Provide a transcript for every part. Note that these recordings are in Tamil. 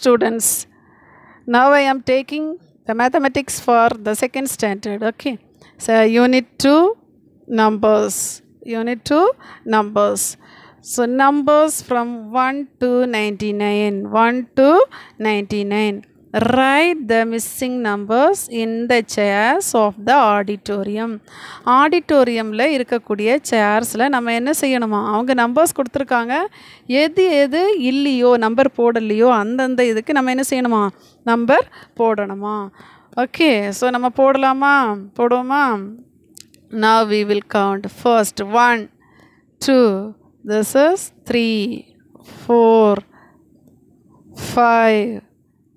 students. Now I am taking the mathematics for the second standard. Okay. So unit 2 numbers. Unit 2 numbers. So numbers from 1 to 99. 1 to 99. write the missing numbers in the chairs of the auditorium ஆடிட்டோரியமில் இருக்கக்கூடிய சேர்ஸில் நம்ம என்ன செய்யணுமா அவங்க நம்பர்ஸ் கொடுத்துருக்காங்க எது எது இல்லையோ நம்பர் போடலையோ அந்தந்த இதுக்கு நம்ம என்ன செய்யணுமா நம்பர் போடணுமா ஓகே ஸோ நம்ம போடலாமா போடுவோமா now we will count first one two this is three four five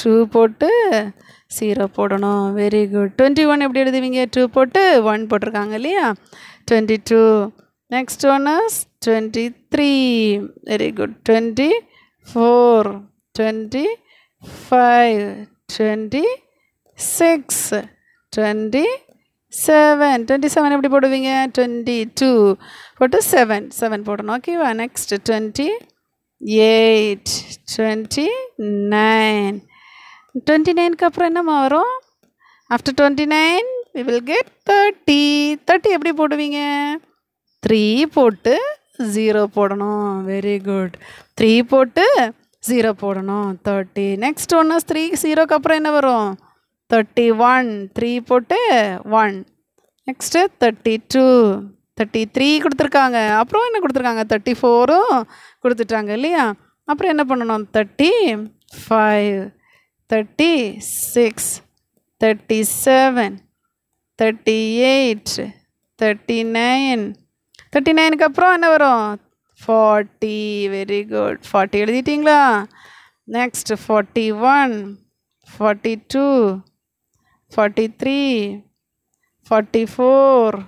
two போட்டு ஜீரோ போடணும் வெரி குட் டுவெண்ட்டி ஒன் எப்படி எழுதுவீங்க டூ போட்டு ஒன் போட்டிருக்காங்க இல்லையா twenty two next one is twenty three very good twenty four twenty five twenty six twenty seven twenty seven எப்படி போடுவீங்க டுவெண்ட்டி டூ போட்டு செவன் செவன் போடணும் ஓகேவா next twenty eight twenty nine twenty நைனுக்கு அப்புறம் என்னம்மா வரும் after twenty nine we will get thirty thirty எப்படி போடுவீங்க த்ரீ போட்டு ஜீரோ போடணும் வெரி குட் த்ரீ போட்டு ஜீரோ போடணும் தேர்ட்டி நெக்ஸ்ட் ஒன்று த்ரீ ஜீரோக்கு அப்புறம் என்ன வரும் தேர்ட்டி ஒன் த்ரீ போட்டு one next thirty two thirty three கொடுத்துருக்காங்க அப்புறம் என்ன கொடுத்துருக்காங்க தேர்ட்டி ஃபோரும் கொடுத்துட்டாங்க இல்லையா அப்புறம் என்ன பண்ணணும் தேர்ட்டி ஃபைவ் 36 37 38 39 தேர்ட்டி நைனுக்கு அப்புறம் என்ன வரும் ஃபார்ட்டி வெரி குட் ஃபார்ட்டி எழுதிட்டிங்களா next forty one forty two forty three forty four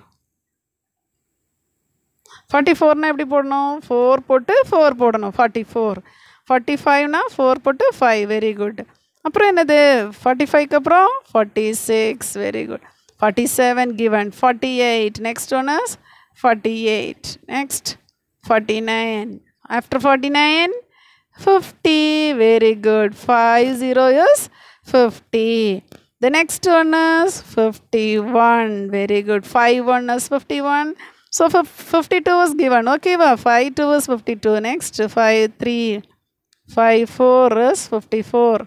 forty ஃபோர்னால் எப்படி போடணும் ஃபோர் போட்டு ஃபோர் போடணும் ஃபார்ட்டி ஃபோர் ஃபார்ட்டி ஃபைவ்னால் ஃபோர் போட்டு ஃபைவ் வெரி குட் அப்புறம் என்னது ஃபார்ட்டி ஃபைவ்க்கு அப்புறம் forty six very good forty seven given forty eight next ஒன்று forty eight next forty nine after forty nine fifty very good five zero years fifty The next one is 51. Very good. 5 1 is 51. So 52 is given. Okay, well, 5 2 is 52. Next 5 3. 5 4 is 54.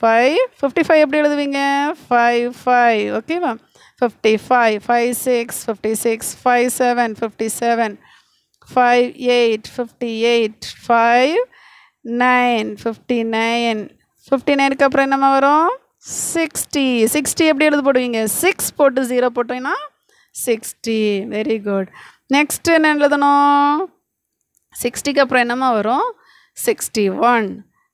Five fifty five எப்படி எழுதுவீங்க ஃபைவ் ஃபைவ் ஓகேவா fifty five five six fifty six five seven fifty seven five eight fifty eight five nine fifty nine fifty நைனுக்கு அப்புறம் என்னம்மா வரும் சிக்ஸ்டி சிக்ஸ்டி எப்படி எழுது போடுவீங்க சிக்ஸ் போட்டு ஜீரோ போட்டீங்கன்னா சிக்ஸ்டி வெரி குட் நெக்ஸ்ட் என்ன எழுதணும் சிக்ஸ்டிக்கு அப்புறம் என்னம்மா வரும் சிக்ஸ்டி ஒன்